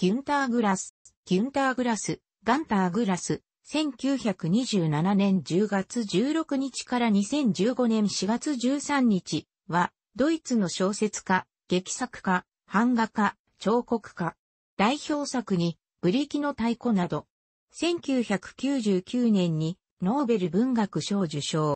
キュンターグラス、キュンターグラス、ガンターグラス、1927年10月16日から2015年4月13日は、ドイツの小説家、劇作家、版画家、彫刻家。代表作に、ブリキの太鼓など、1999年にノーベル文学賞受賞。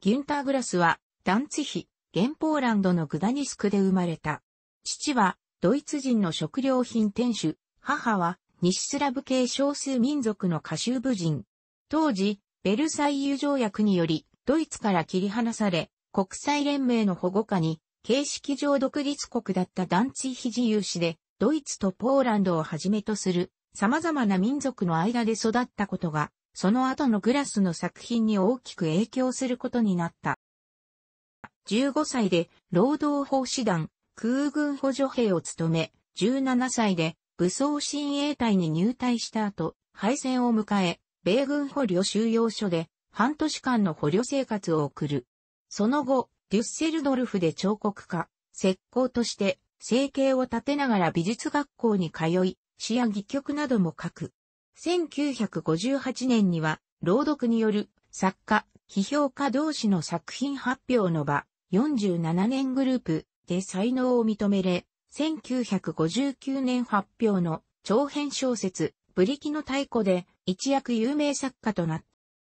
ギュンター・グラスは、ダンツヒ、現ポーランドのグダニスクで生まれた。父は、ドイツ人の食料品店主、母は西スラブ系少数民族の歌集部人。当時、ベルサイユ条約により、ドイツから切り離され、国際連盟の保護下に、形式上独立国だったダンツィヒ自由市で、ドイツとポーランドをはじめとする、様々な民族の間で育ったことが、その後のグラスの作品に大きく影響することになった。15歳で、労働法師団、空軍補助兵を務め、17歳で武装親衛隊に入隊した後、敗戦を迎え、米軍捕虜収容所で半年間の捕虜生活を送る。その後、デュッセルドルフで彫刻家、石膏として生計を立てながら美術学校に通い、詩や戯曲なども書く。1958年には、朗読による作家、批評家同士の作品発表の場、47年グループ、って才能を認めれ、1959年発表の長編小説、ブリキの太鼓で一躍有名作家となっ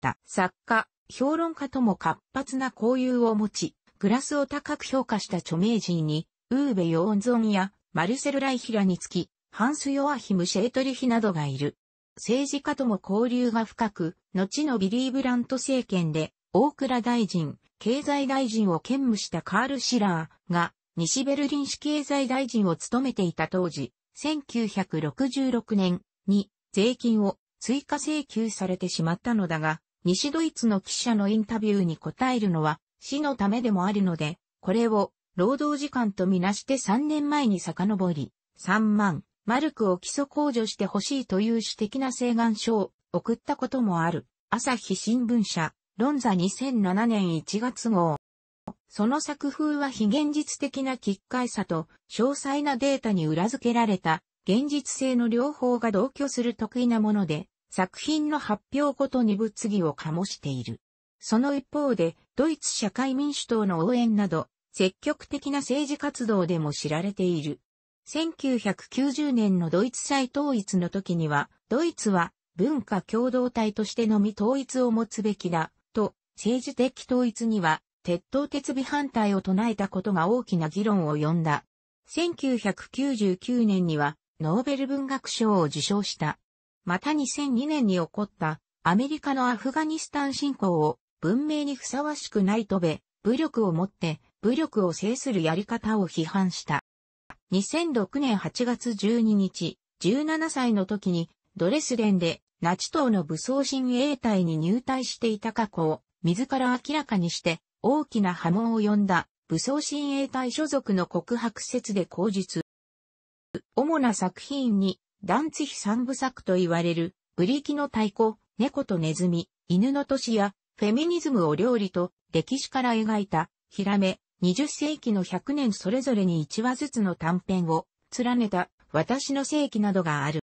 た。作家、評論家とも活発な交友を持ち、グラスを高く評価した著名人に、ウーベ・ヨーンゾンやマルセル・ライヒラにつき、ハンス・ヨアヒム・シェートリヒなどがいる。政治家とも交流が深く、後のビリー・ブラント政権で、大倉大臣、経済大臣を兼務したカール・シラーが、西ベルリン市経済大臣を務めていた当時、1966年に税金を追加請求されてしまったのだが、西ドイツの記者のインタビューに答えるのは市のためでもあるので、これを労働時間とみなして3年前に遡り、3万マルクを基礎控除してほしいという私的な請願書を送ったこともある。朝日新聞社、ロンザ2007年1月号。その作風は非現実的な奇怪さと詳細なデータに裏付けられた現実性の両方が同居する得意なもので、作品の発表ごとに物議を醸している。その一方で、ドイツ社会民主党の応援など、積極的な政治活動でも知られている。1990年のドイツ再統一の時には、ドイツは文化共同体としてのみ統一を持つべきだ、と政治的統一には鉄道鉄備反対を唱えたことが大きな議論を呼んだ。1999年にはノーベル文学賞を受賞した。また2002年に起こったアメリカのアフガニスタン侵攻を文明にふさわしくないとべ、武力をもって武力を制するやり方を批判した。2006年8月12日、17歳の時にドレスデンでナチ党の武装親衛隊に入隊していた過去を自ら明らかにして大きな波紋を呼んだ武装親衛隊所属の告白説で口述。主な作品に、ンツヒ三部作と言われる、ブリキの太鼓、猫とネズミ、犬の歳や、フェミニズムを料理と歴史から描いた、ヒラメ、20世紀の100年それぞれに1話ずつの短編を、連ねた、私の世紀などがある。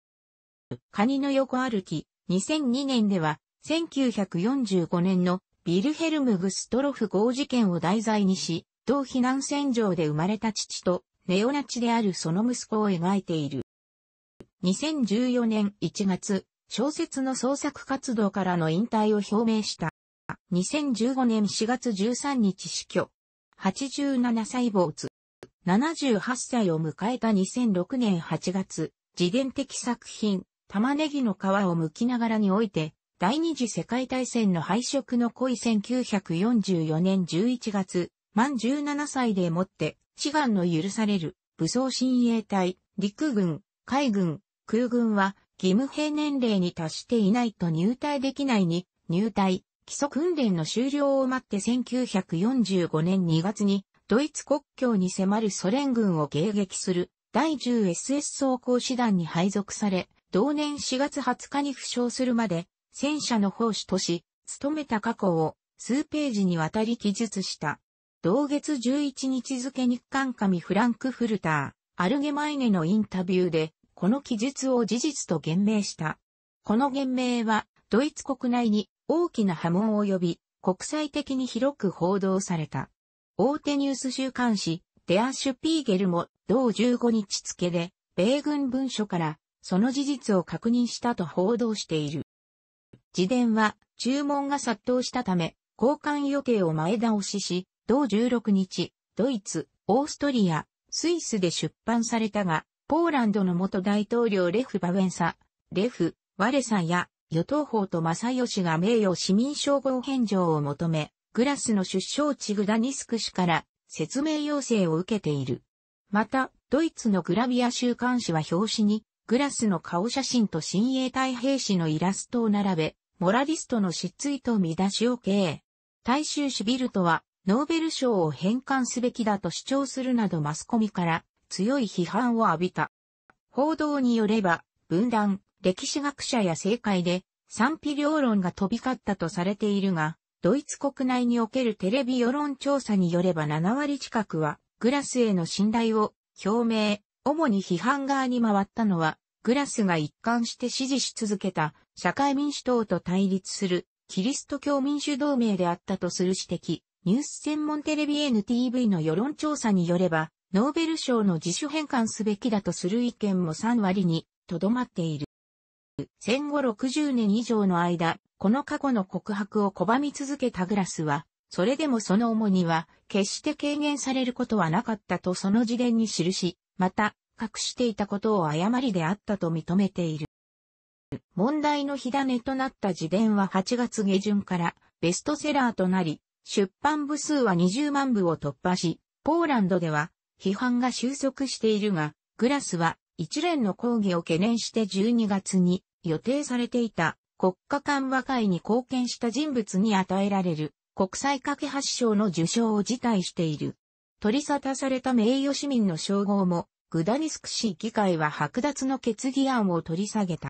カニの横歩き、2002年では、1945年のビルヘルム・グストロフ号事件を題材にし、同避難戦場で生まれた父と、ネオナチであるその息子を描いている。2014年1月、小説の創作活動からの引退を表明した。2015年4月13日死去。87歳没。78歳を迎えた2006年8月、自伝的作品、玉ねぎの皮を剥きながらにおいて、第二次世界大戦の敗色の恋1944年11月、満17歳でもって、志願の許される武装親衛隊、陸軍、海軍、空軍は義務兵年齢に達していないと入隊できないに、入隊、基礎訓練の終了を待って1945年2月に、ドイツ国境に迫るソ連軍を迎撃する第 10SS 装甲師団に配属され、同年4月20日に負傷するまで戦車の奉仕とし、勤めた過去を数ページにわたり記述した。同月11日付日刊紙フランクフルター、アルゲマイネのインタビューで、この記述を事実と言明した。この言明は、ドイツ国内に大きな波紋を呼び、国際的に広く報道された。大手ニュース週刊誌、デア・シュピーゲルも、同15日付で、米軍文書から、その事実を確認したと報道している。自伝は注文が殺到したため、交換予定を前倒しし、同16日、ドイツ、オーストリア、スイスで出版されたが、ポーランドの元大統領レフ・バウェンサ、レフ、ワレサや、与党法と正義が名誉市民称号返上を求め、グラスの出生地グダニスク市から説明要請を受けている。また、ドイツのグラビア週刊誌は表紙に、グラスの顔写真と新鋭隊兵士のイラストを並べ、モラリストの失墜と見出しを経大衆シビルトは、ノーベル賞を返還すべきだと主張するなどマスコミから強い批判を浴びた。報道によれば、分断、歴史学者や政界で賛否両論が飛び交ったとされているが、ドイツ国内におけるテレビ世論調査によれば7割近くは、グラスへの信頼を表明、主に批判側に回ったのは、グラスが一貫して支持し続けた社会民主党と対立するキリスト教民主同盟であったとする指摘、ニュース専門テレビ NTV の世論調査によれば、ノーベル賞の自主返還すべきだとする意見も3割にとどまっている。戦後60年以上の間、この過去の告白を拒み続けたグラスは、それでもその重荷は、決して軽減されることはなかったとその自伝に記し、また、隠していたことを誤りであったと認めている。問題の火種となった自伝は8月下旬からベストセラーとなり、出版部数は20万部を突破し、ポーランドでは批判が収束しているが、グラスは一連の抗議を懸念して12月に予定されていた国家間和解に貢献した人物に与えられる国際架け橋賞の受賞を辞退している。取り沙汰された名誉市民の称号もグダニスク市議会は剥奪の決議案を取り下げた。